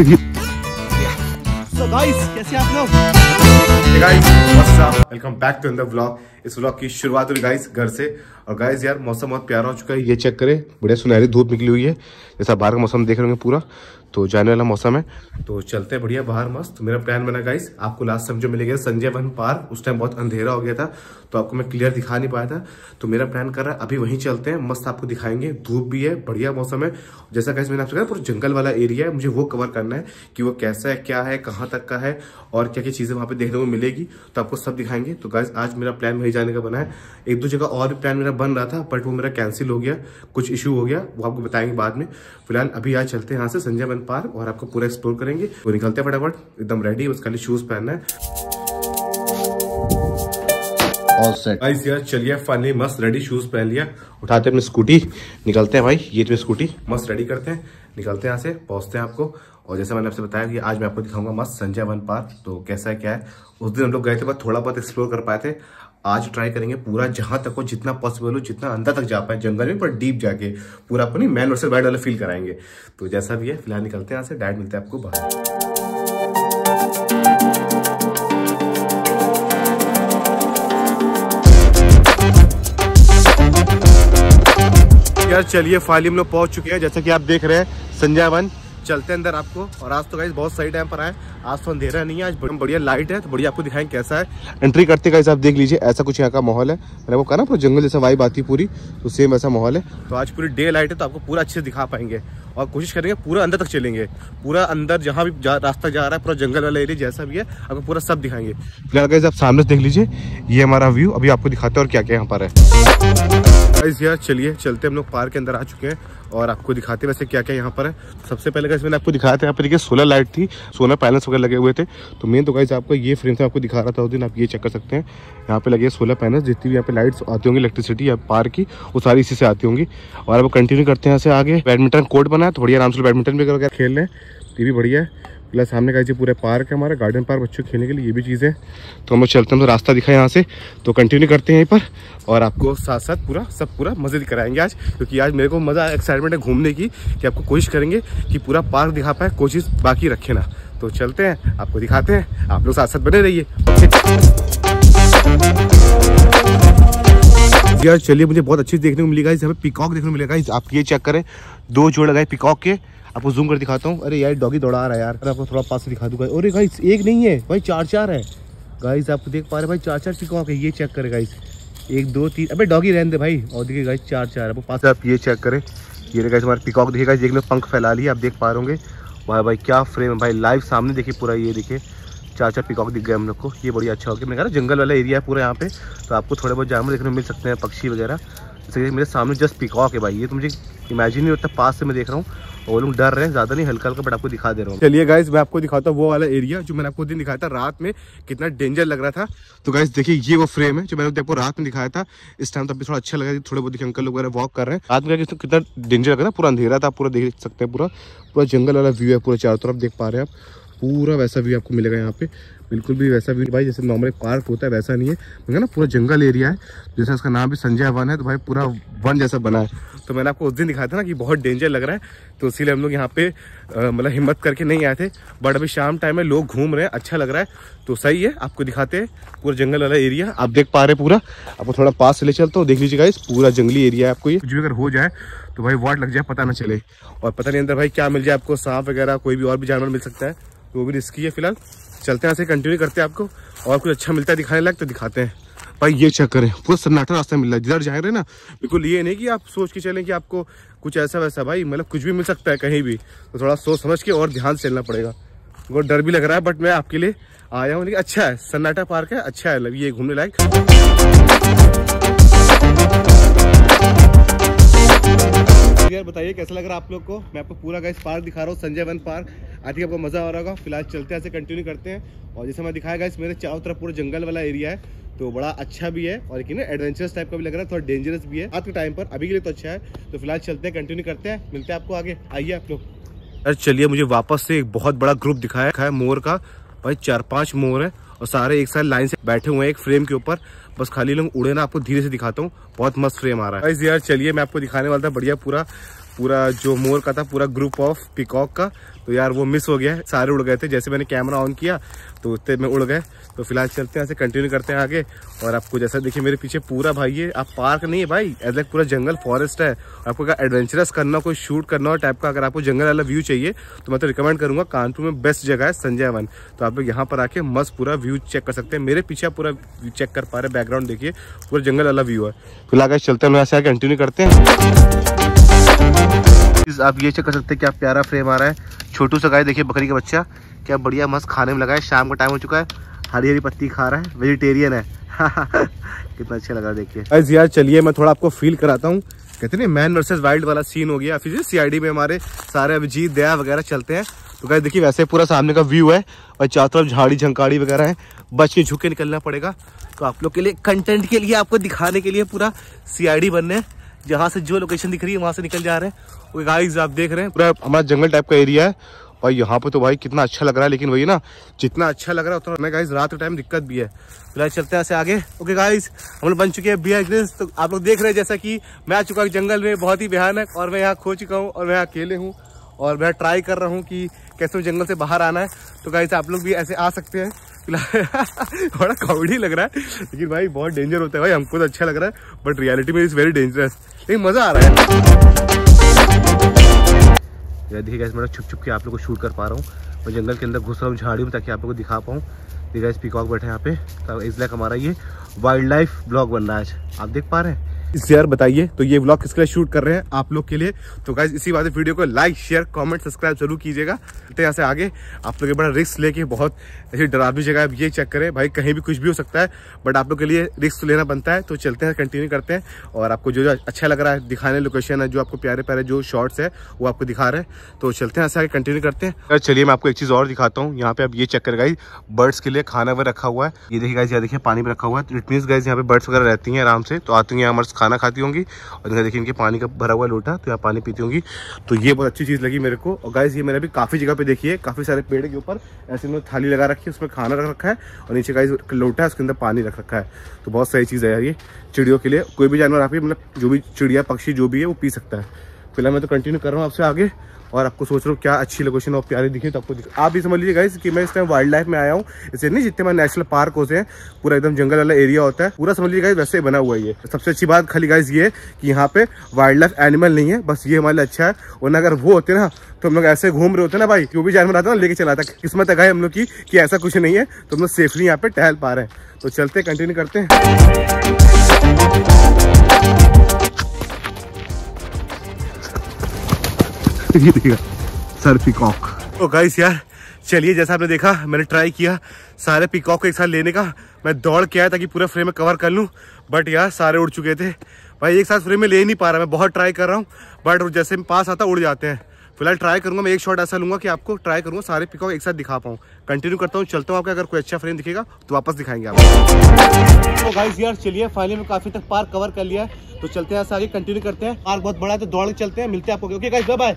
की शुरुआत हुई घर से और यार मौसम बहुत प्यारा हो चुका है ये चेक करे बढ़िया सुनहरी धूप निकली हुई है जैसा बाहर का मौसम देख रहे हैं पूरा तो जाने वाला मौसम है तो चलते हैं बढ़िया बाहर मस्त मेरा प्लान बना गाइस आपको लास्ट टाइम जो मिलेगा संजय वन पार्क उस टाइम बहुत अंधेरा हो गया था तो आपको मैं क्लियर दिखा नहीं पाया था तो मेरा प्लान कर रहा है अभी वहीं चलते हैं मस्त आपको दिखाएंगे धूप भी है बढ़िया मौसम है जैसा गाइस मैंने आपसे कहा पूरा जंगल वाला एरिया है मुझे वो कवर करना है कि वो कैसा है क्या है कहाँ तक का है और क्या क्या चीज़ें वहाँ पर देखने को मिलेगी तो आपको सब दिखाएंगे तो गाइस आज मेरा प्लान वहीं जाने का बना है एक दो जगह और भी प्लान मेरा बन रहा था बट वो मेरा कैंसिल हो गया कुछ इशू हो गया वो आपको बताएंगे बाद में फिलहाल अभी आज चलते हैं यहाँ से संजय चिल्ड्रन पार्क और आपको पूरा एक्सप्लोर करेंगे वो निकलते फटाफट एकदम रेडी उसका लिए शूज पहनना है चलिए फाइनली मस्त रेडी शूज पहन लिया उठाते अपनी स्कूटी निकलते हैं भाई ये स्कूटी तो मस्त रेडी करते हैं निकलते हैं यहाँ से पहुंचते हैं आपको और जैसे मैंने आपसे बताया कि आज मैं आपको दिखाऊंगा मस्त संजय वन पार्क तो कैसा है क्या है उस दिन हम लोग गए थे बस थोड़ा बहुत एक्सप्लोर कर पाए थे आज ट्राई करेंगे पूरा जहां तक हो जितना पॉसिबल हो जितना अंदर तक जा पाए जंगल में पर डीप जाके पूरा अपनी मैन वर्सेस वाइल्ड वाला फील कराएंगे तो जैसा भी है फिलहाल निकलते हैं यहाँ से डायरेक्ट मिलते हैं आपको बाहर यार चलिए फाइनली हम लोग पहुंच चुके हैं जैसा कि आप देख रहे हैं संजय वन चलते हैं अंदर आपको और आज तो गाइज बहुत सही टाइम पर आए आज तो अंधेरा नहीं है आज बढ़िया लाइट है तो बढ़िया आपको दिखाएं कैसा है एंट्री करते गाइज आप देख लीजिए ऐसा कुछ यहाँ का माहौल है मैंने वो कहा ना पूरा जंगल जैसा वाइब आती पूरी तो सेम ऐसा माहौल है तो आज पूरी डे लाइट है तो आपको पूरा अच्छे से दिखा पाएंगे और कोशिश करेंगे पूरा अंदर तक चलेंगे पूरा अंदर जहाँ भी जा, रास्ता जा रहा है पूरा जंगल वाला एरिया जैसा भी है आपको पूरा सब दिखाएंगे फिलहाल गाइज आप सामने से देख लीजिए ये हमारा व्यू अभी आपको दिखाते हैं और क्या क्या यहाँ पर है गाइस यार चलिए चलते हम लोग पार्क के अंदर आ चुके हैं और आपको दिखाते वैसे क्या क्या यहाँ पर है सबसे पहले गाइस मैंने आपको दिखाया था यहाँ पर देखिए सोलर लाइट थी सोलर पैनल्स वगैरह लगे हुए थे तो मेन तो गाइस आपको ये फ्रेम से आपको दिखा रहा था उस दिन आप ये चेक कर सकते हैं यहाँ पे लगे सोलर पैनल जितनी भी यहाँ पे लाइट्स आती होंगी इलेक्ट्रिसिटी या पार्क की वो सारी इसी से आती होंगी और आप कंटिन्यू करते हैं यहाँ से आगे बैडमिंटन कोर्ट बनाए तो थोड़ी आराम से बैडमिंटन भी खेल लें ये भी बढ़िया है प्लस सामने का जी पूरा पार्क है हमारा गार्डन पार्क बच्चों खेलने के लिए ये भी चीज़ है तो हम लोग चलते हैं तो रास्ता दिखा यहाँ से तो कंटिन्यू करते हैं यहीं पर और आपको साथ साथ पूरा सब पूरा मज़े कराएंगे आज क्योंकि आज मेरे को मज़ा एक्साइटमेंट है घूमने की कि आपको कोशिश करेंगे कि पूरा पार्क दिखा पाए कोशिश बाकी रखे ना तो चलते हैं आपको दिखाते हैं आप लोग साथ साथ बने रहिए यार चलिए मुझे बहुत अच्छी देखने को मिली गाइज हमें देखने को मिलेगा आप ये चेक करें दो जोड़ लगाए पिकॉक के आपको जूम कर दिखाता हूँ अरे यार डॉगी दौड़ा रहा है यार आपको थोड़ा पास से दिखा दूंगा अरे गाइस एक नहीं है भाई चार चार है गाइस आप देख पा रहे भाई चार चार चिकवा के ये चेक करें गाइस एक दो तीन अबे डॉगी रहने दे भाई और देखिए गाइस चार चार आपको पास आप ये चेक करें ये गाइस हमारे पिकॉक देखिए गाइस एक पंख फैला लिया आप देख पा रहे होंगे भाई भाई क्या फ्रेम है भाई लाइव सामने देखिए पूरा ये देखिए चार चार पिकॉक दिख गए हम लोग को ये बड़ी अच्छा हो गया मैंने कहा जंगल वाला एरिया है पूरा यहाँ पे तो आपको थोड़े बहुत जानवर देखने मिल सकते हैं पक्षी वगैरह जैसे मेरे सामने जस्ट पिकॉक है भाई ये तो मुझे इमेजिन नहीं होता पास से मैं देख रहा हूँ वो लोग डर रहे हैं ज्यादा नहीं हल्का हल्का बट आपको दिखा दे रहा हूँ चलिए गाइस मैं आपको दिखाता हूँ वो वाला एरिया जो मैंने आपको दिन दिखाया था रात में कितना डेंजर लग रहा था तो गाइस देखिए ये वो फ्रेम है जो मैंने आपको रात में दिखाया था इस टाइम तो अभी थोड़ा अच्छा लगा थोड़े बहुत अंकल लोग वगैरह वॉक कर रहे हैं रात में कितना डेंजर लग रहा था पूरा अंधेरा था पूरा देख सकते हैं पूरा पूरा जंगल वाला व्यू है पूरा चारों तरफ देख पा रहे हैं आप पूरा वैसा व्यू आपको मिलेगा यहाँ पे बिल्कुल भी वैसा व्यू भाई जैसे नॉर्मल पार्क होता है वैसा नहीं है मगर ना पूरा जंगल एरिया है जैसा उसका नाम भी संजय वन है तो भाई पूरा वन जैसा बना है तो मैंने आपको उस दिन दिखाया था ना कि बहुत डेंजर लग रहा है तो इसीलिए हम लोग यहाँ पे मतलब हिम्मत करके नहीं आए थे बट अभी शाम टाइम में लोग घूम रहे हैं अच्छा लग रहा है तो सही है आपको दिखाते हैं पूरा जंगल वाला एरिया आप देख पा रहे पूरा आपको थोड़ा पास से ले चलते हो देख लीजिएगा इस पूरा जंगली एरिया है आपको ये जो भी अगर हो जाए तो भाई वाट लग जाए पता ना चले और पता नहीं अंदर भाई क्या मिल जाए आपको सांप वगैरह कोई भी और भी जानवर मिल सकता है तो वो भी रिस्की है फिलहाल चलते हैं ऐसे कंटिन्यू करते हैं आपको और कुछ अच्छा मिलता है दिखाने लायक तो दिखाते हैं भाई ये चेक करें पूरा सन्नाटा रास्ता मिल रहा है जिधर जा रहे ना बिल्कुल ये नहीं कि आप सोच के चलें कि आपको कुछ ऐसा वैसा भाई मतलब कुछ भी मिल सकता है कहीं भी तो थोड़ा सोच समझ के और ध्यान से चलना पड़ेगा वो डर भी लग रहा है बट मैं आपके लिए आया हूँ लेकिन अच्छा है सन्नाटा पार्क है अच्छा है मतलब ये घूमने लायक बताइए कैसा लग रहा है आप लोग को मैं आपको पूरा गाइस पार्क दिखा रहा हूँ Sanjay Van park I think आपको मज़ा आ रहा होगा फिलहाल चलते ऐसे कंटिन्यू करते हैं और जैसे मैं दिखाया गाइस मेरे चारों तरफ पूरा जंगल वाला एरिया है तो बड़ा अच्छा भी है और लेकिन एडवेंचरस टाइप का भी लग रहा है थोड़ा डेंजरस भी है आज के टाइम पर अभी के लिए तो अच्छा है तो फिलहाल चलते हैं कंटिन्यू करते हैं मिलते हैं आपको आगे आइए आप लोग अरे चलिए मुझे वापस से एक बहुत बड़ा ग्रुप दिखाया है मोर का भाई चार पांच मोर है और सारे एक साथ लाइन से बैठे हुए हैं एक फ्रेम के ऊपर बस खाली लोग उड़े ना आपको धीरे से दिखाता हूँ बहुत मस्त फ्रेम आ रहा है यार चलिए मैं आपको दिखाने वाला था बढ़िया पूरा पूरा जो मोर का था पूरा ग्रुप ऑफ पिकॉक का तो यार वो मिस हो गया है सारे उड़ गए थे जैसे मैंने कैमरा ऑन किया तो उतने में उड़ गए तो फिलहाल चलते हैं ऐसे कंटिन्यू करते हैं आगे और आपको जैसा देखिए मेरे पीछे पूरा भाई है आप पार्क नहीं है भाई एज पूरा जंगल फॉरेस्ट है आपको अगर एडवेंचरस करना कोई शूट करना हो टाइप का अगर आपको जंगल वाला व्यू चाहिए तो मैं तो रिकमेंड करूँगा कानपुर में बेस्ट जगह है संजय वन तो आप लोग यहाँ पर आके मस्त पूरा व्यू चेक कर सकते हैं मेरे पीछे आप पूरा चेक कर पा रहे बैकग्राउंड देखिए पूरा जंगल वाला व्यू है फिलहाल चलते हैं कंटिन्यू करते हैं आप ये चेक कर सकते हैं क्या प्यारा फ्रेम आ रहा है छोटू सा गाय देखिए बकरी का बच्चा क्या बढ़िया मस्त खाने में लगा है शाम का टाइम हो चुका है हरी हरी पत्ती खा रहा है वेजिटेरियन है कितना अच्छा लगा देखिए बस यार चलिए मैं थोड़ा आपको फील कराता हूँ कहते ना मैन वर्सेस वाइल्ड वाला सीन हो गया फिर सीआईडी में हमारे सारे अभिजीत दया वगैरह चलते हैं तो गाय देखिए वैसे पूरा सामने का व्यू है और चारों तरफ झाड़ी झंकाड़ी वगैरह है बच के झुक के निकलना पड़ेगा तो आप लोग के लिए कंटेंट के लिए आपको दिखाने के लिए पूरा सीआईडी बनने जहाँ से जो लोकेशन दिख रही है वहाँ से निकल जा रहे हैं गाइस आप देख रहे हैं पूरा हमारा जंगल टाइप का एरिया है और यहाँ पे तो भाई कितना अच्छा लग रहा है लेकिन वही ना जितना अच्छा लग रहा है उतना गाइस रात के टाइम दिक्कत भी है फिलहाल चलते हैं ऐसे आगे ओके गाइस हम लोग बन चुके हैं बियर तो आप लोग देख रहे हैं जैसा कि मैं आ चुका हूँ जंगल में बहुत ही भयानक और मैं यहाँ खो चुका हूँ और मैं अकेले हूँ और मैं ट्राई कर रहा हूँ कि कैसे जंगल से बाहर आना है तो गाइज आप लोग भी ऐसे आ सकते हैं बड़ा कॉमेडी लग रहा है लेकिन भाई बहुत डेंजर होता है भाई हमको तो अच्छा लग रहा है बट रियलिटी में इज़ वेरी डेंजरस लेकिन मज़ा आ रहा है यार देखिए गैस मैं मतलब छुप छुप के आप लोग को शूट कर पा रहा हूँ मैं जंगल के अंदर घुस रहा हूँ झाड़ी में ताकि आप लोग को दिखा पाऊँ देखिए गैस पीकॉक बैठे यहाँ पे इसलिए तो हमारा ये वाइल्ड लाइफ ब्लॉग बन रहा है आज आप देख पा रहे हैं शेयर बताइए तो ये ब्लॉग किसके लिए शूट कर रहे हैं आप लोग के लिए तो गाइज इसी बात वीडियो को लाइक शेयर कमेंट सब्सक्राइब जरूर कीजिएगा तो यहाँ से आगे आप लोग बड़ा रिस्क लेके बहुत ऐसी डरावनी जगह ये चेक करें भाई कहीं भी कुछ भी हो सकता है बट आप लोग के लिए रिस्क तो लेना बनता है तो चलते हैं कंटिन्यू करते हैं और आपको जो जो अच्छा लग रहा है दिखाने लोकेशन है जो आपको प्यारे प्यारे जो शॉर्ट्स है वो आपको दिखा रहे हैं तो चलते हैं आगे कंटिन्यू करते हैं तो चलिए मैं आपको एक चीज़ और दिखाता हूँ यहाँ पे आप ये चेक कर गाइज बर्ड्स के लिए खाना वगैरह रखा हुआ है ये देखिए गाइज यहाँ देखिए पानी में रखा हुआ है इट मीन गाइज यहाँ पे बर्ड्स वगैरह रहती हैं आराम से तो आती हैं हमारे खाना खाती होंगी और इधर देखिए इनके पानी का भरा हुआ लोटा तो यहाँ पानी पीती होंगी तो ये बहुत अच्छी चीज़ लगी मेरे को और गाइज ये मैंने अभी काफ़ी जगह पे देखी है काफ़ी सारे पेड़ के ऊपर ऐसे इन्होंने थाली लगा रखी है उसमें खाना रख रखा है और नीचे का लोटा है उसके अंदर पानी रख रखा है तो बहुत सही चीज़ है यार ये चिड़ियों के लिए कोई भी जानवर आप मतलब जो भी चिड़िया पक्षी जो भी है वो पी सकता है फिलहाल मैं तो कंटिन्यू कर रहा हूँ आपसे आगे और आपको सोच रहा हूँ क्या अच्छी लोकेशन और प्यारी दिखी तो आपको आप भी समझ लीजिएगा कि मैं इस टाइम वाइल्ड लाइफ में आया हूँ इसे नहीं जितने मैं नेशनल पार्क होते हैं पूरा एकदम जंगल वाला एरिया होता है पूरा समझ लीजिएगा वैसे बना हुआ ये सबसे अच्छी बात खाली गाइज ये कि यहाँ पे वाइल्ड लाइफ एनिमल नहीं है बस ये हमारे लिए अच्छा है और अगर वो होते ना तो हम लोग ऐसे घूम रहे होते ना भाई जो भी जानवर आता ना लेके चला था किस्मत है हम लोग की कि ऐसा कुछ नहीं है तो हम लोग सेफली यहाँ पे टहल पा रहे हैं तो चलते कंटिन्यू करते हैं ये सर पिकॉक तो गाइस यार चलिए जैसा आपने देखा मैंने ट्राई किया सारे पिकॉक को एक साथ लेने का मैं दौड़ के आया ताकि पूरा फ्रेम में कवर कर लूँ बट यार सारे उड़ चुके थे भाई एक साथ फ्रेम में ले नहीं पा रहा मैं बहुत ट्राई कर रहा हूँ बट जैसे पास आता उड़ जाते हैं फिलहाल ट्राई करूंगा मैं एक शॉट ऐसा लूंगा कि आपको ट्राई करूंगा सारे पिकॉक एक साथ दिखा पाऊँ कंटिन्यू करता हूँ चलता हूँ आपका अगर कोई अच्छा फ्रेम दिखेगा तो वापस दिखाएंगे आप तो गाइस यार चलिए फाइनली में काफ़ी तक पार्क कवर कर लिया है तो चलते हैं आगे कंटिन्यू करते हैं पार्क बहुत बड़ा है तो दौड़ चलते हैं मिलते हैं आपको ओके गाइस बाय बाय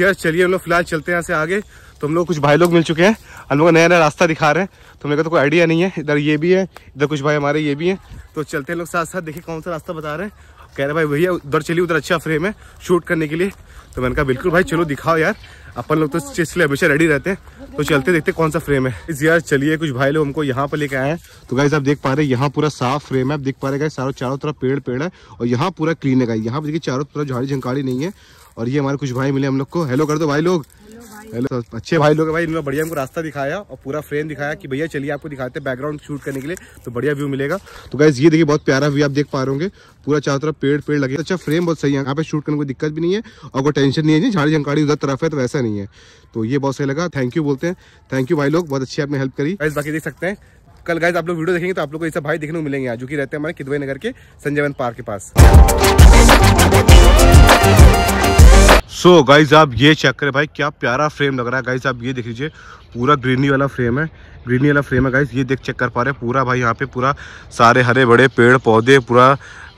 यार चलिए हम लोग फिलहाल चलते हैं यहाँ से आगे तो हम लोग कुछ भाई लोग मिल चुके हैं हम लोग नया नया रास्ता दिखा रहे हैं तो मेरे कहा तो कोई आइडिया नहीं है इधर ये भी है इधर कुछ भाई हमारे ये भी हैं तो चलते हैं लोग साथ साथ देखिए कौन सा रास्ता बता रहे हैं कह रहे भाई भैया उधर चलिए उधर अच्छा फ्रेम है शूट करने के लिए तो मैंने कहा बिल्कुल भाई चलो दिखाओ यार अपन लोग तो इस चीज़ हमेशा रेडी रहते हैं तो चलते देखते कौन सा फ्रेम है इस यार चलिए कुछ भाई लोग हमको यहाँ पर लेके आए हैं तो गाइज आप देख पा रहे हैं यहाँ पूरा साफ फ्रेम है आप देख पा रहे सारों चारों तरफ पेड़ पेड़ है और यहाँ पूरा क्लीन है यहाँ पर देखिए चारों तरफ झाड़ी झंकाड़ी नहीं है और ये हमारे कुछ भाई मिले हम लोग को हेलो कर दो भाई लोग हेलो तो अच्छे भाई लोग भाई इन्होंने बढ़िया हमको रास्ता दिखाया और पूरा फ्रेम दिखाया कि भैया चलिए आपको दिखाते हैं बैकग्राउंड शूट करने के लिए तो बढ़िया व्यू मिलेगा तो गाइज ये देखिए बहुत प्यारा व्यू आप देख पा रहे होंगे पूरा चारों तरफ पेड़ पेड़ लगे अच्छा फ्रेम बहुत सही है यहाँ पे शूट करने कोई दिक्कत भी नहीं है और कोई टेंशन नहीं है झाड़ी झंकाड़ी उधर तरफ है तो वैसा नहीं है तो ये बहुत सही लगा थैंक यू बोलते हैं थैंक यू भाई लोग बहुत अच्छी आपने हेल्प करी गाइज बाकी देख सकते हैं कल गाइज आप लोग वीडियो देखेंगे तो आप लोग को ऐसा भाई देखने को मिलेंगे जो कि रहते हैं हमारे किदवई नगर के संजयवन पार्क के पास सो so, गाइज आप ये चेक करें भाई क्या प्यारा फ्रेम लग रहा है गाइज आप ये देख लीजिए पूरा ग्रीनरी वाला फ्रेम है ग्रीनरी वाला फ्रेम है गाइज ये देख चेक कर पा रहे हैं पूरा भाई यहाँ पे पूरा सारे हरे बड़े पेड़ पौधे पूरा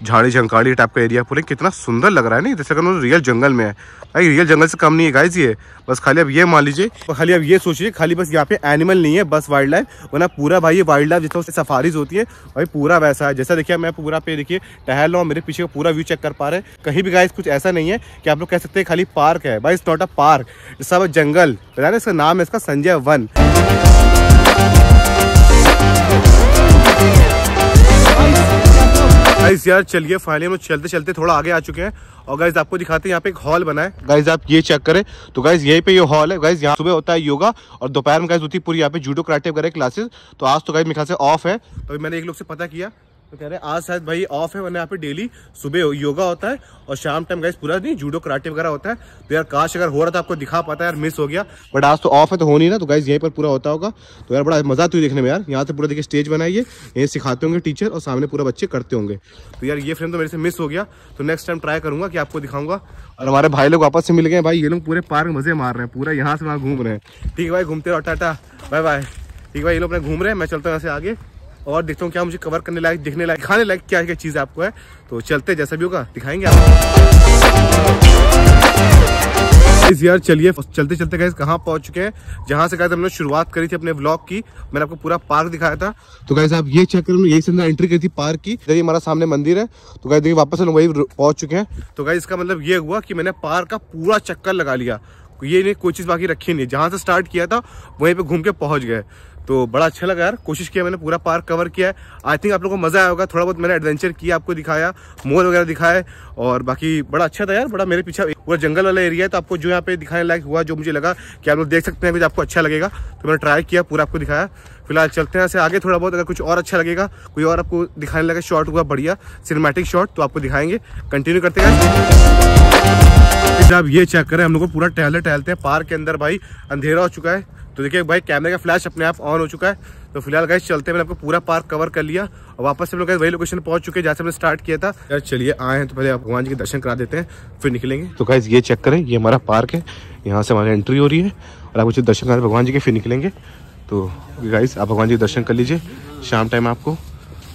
झाड़ी झंकाड़ी टाइप का एरिया पूरे कितना सुंदर लग रहा है नहीं जैसे अगर रियल जंगल में है भाई रियल जंगल से कम नहीं है गाइज ये बस खाली अब ये मान लीजिए और तो खाली अब ये सोचिए खाली बस यहाँ पे एनिमल नहीं है बस वाइल्ड लाइफ वरना पूरा भाई ये वाइल्ड लाइफ जितना सफारीज होती है भाई पूरा वैसा है जैसा देखिए मैं पूरा पे देखिए टहल रहा हूँ मेरे पीछे का पूरा व्यू चेक कर पा रहे हैं कहीं भी गाइज कुछ ऐसा नहीं है कि आप लोग कह सकते हैं खाली पार्क है भाई इट्स नॉट अ पार्क सब जंगल बताया ना इसका नाम है इसका संजय वन गाइज यार चलिए फाइनली हम चलते चलते थोड़ा आगे आ चुके हैं और गाइज आपको दिखाते हैं यहाँ पे एक हॉल बना है गाइज आप ये चेक करें तो गाइज यहीं पे ये हॉल है गाइज यहाँ सुबह होता है योगा और दोपहर में गाइज होती है पूरी यहाँ पे जूडो कराटे वगैरह क्लासेस तो आज तो गाइज मेरे ख्याल से ऑफ है तो मैंने एक लोग से पता किया तो कह रहे हैं आज शायद भाई ऑफ है वरना यहाँ पे डेली सुबह योगा होता है और शाम टाइम गाइस पूरा नहीं जूडो कराटे वगैरह होता है तो यार काश अगर हो रहा था आपको दिखा पाता है यार मिस हो गया बट आज तो ऑफ है तो हो नहीं ना तो गाइस यहीं पर पूरा होता होगा तो यार बड़ा मजा आती देखने में यार यहाँ से पूरा देखिए स्टेज बनाइए यहीं सिखाते होंगे टीचर और सामने पूरा बच्चे करते होंगे तो यार ये फ्रेम तो मेरे से मिस हो गया तो नेक्स्ट टाइम ट्राई करूंगा कि आपको दिखाऊंगा और हमारे भाई लोग वापस से मिल गए भाई ये लोग पूरे पार्क मजे मार रहे हैं पूरा यहाँ से वहाँ घूम रहे हैं ठीक है भाई घूमते रहो टाटा बाय बाय ठीक है भाई ये लोग अपने घूम रहे हैं मैं चलता हूँ यहाँ से आगे और देखता हूँ क्या मुझे कवर करने लायक दिखने लायक खाने लायक क्या क्या चीज़ आपको है तो चलते जैसा भी होगा दिखाएंगे आप यार चलिए चलते चलते गए कहाँ पहुंच चुके हैं जहाँ से गए हमने शुरुआत करी थी अपने ब्लॉग की मैंने आपको पूरा पार्क दिखाया था तो गाइस आप ये चेक करें यही से अंदर एंट्री करी थी पार्क की देखिए हमारा सामने मंदिर है तो गाइस देखिए वापस हम वही पहुंच चुके हैं तो गाइस इसका मतलब ये हुआ कि मैंने पार्क का पूरा चक्कर लगा लिया ये नहीं कोई चीज़ बाकी रखी नहीं जहाँ से स्टार्ट किया था वहीं पर घूम के पहुंच गए तो बड़ा अच्छा लगा यार कोशिश किया मैंने पूरा पार्क कवर किया आई थिंक आप लोगों को मज़ा आया होगा थोड़ा बहुत मैंने एडवेंचर किया आपको दिखाया मॉल वगैरह दिखाया और बाकी बड़ा अच्छा था यार बड़ा मेरे पीछे पूरा जंगल वाला एरिया है तो आपको जो यहाँ पे दिखाने लायक हुआ जो मुझे लगा कि आप लोग देख सकते हैं कुछ तो आपको अच्छा लगेगा तो मैंने ट्राई किया पूरा आपको दिखाया फिलहाल चलते हैं ऐसे आगे थोड़ा बहुत अगर कुछ और अच्छा लगेगा कोई और आपको दिखाने लगा शॉर्ट हुआ बढ़िया सिनेमेटिक शॉर्ट तो आपको दिखाएंगे कंटिन्यू करते हैं आप ये चेक करें हम लोग को पूरा टहले टहलते हैं पार्क के अंदर भाई अंधेरा हो चुका है तो देखिए भाई कैमरे का फ्लैश अपने आप ऑन हो चुका है तो फिलहाल गाइस चलते मैंने आपको पूरा पार्क कवर कर लिया और वापस हम लोग वही लोकेशन पहुंच चुके हैं जहाँ से हमने स्टार्ट किया था यार चलिए आए हैं तो पहले आप भगवान जी के दर्शन करा देते हैं फिर निकलेंगे तो गाइस ये चेक करें ये हमारा पार्क है यहाँ से हमारी एंट्री हो रही है और आप मुझे दर्शन करा भगवान जी के फिर निकलेंगे तो गाइस आप भगवान जी के दर्शन कर लीजिए शाम टाइम आपको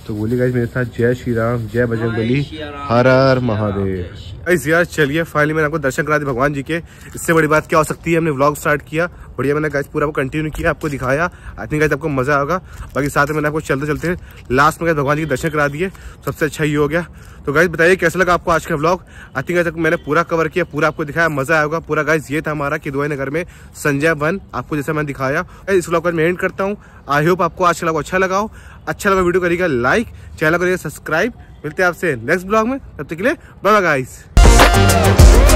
तो बोली गाइज मेरे साथ जय श्री राम जय बजरंग बली हर हर महादेव गाइज यार चलिए फाइनली मैंने आपको दर्शन करा दिए भगवान जी के इससे बड़ी बात क्या हो सकती है हमने व्लॉग स्टार्ट किया बढ़िया मैंने गाइज पूरा कंटिन्यू किया आपको दिखाया आई थिंक गाइज आपको मजा आएगा बाकी साथ में मैंने आपको चलते चलते लास्ट में गए भगवान जी के दर्शन करा दिए सबसे अच्छा ही हो गया तो गाइज बताइए कैसा लगा आपको आज का व्लॉग आई थिंक गाइज मैंने पूरा कवर किया पूरा आपको दिखाया मजा आएगा पूरा गाइज ये था हमारा किदवाई नगर में संजय वन आपको जैसा मैंने दिखाया इस व्लॉग का मैं एंड करता हूँ आई होप आपको आज का व्लॉग अच्छा लगाओ अच्छा लगा वीडियो करिएगा लाइक चैनल करिएगा सब्सक्राइब मिलते हैं आपसे नेक्स्ट ब्लॉग में तब तक के लिए बाय गाइस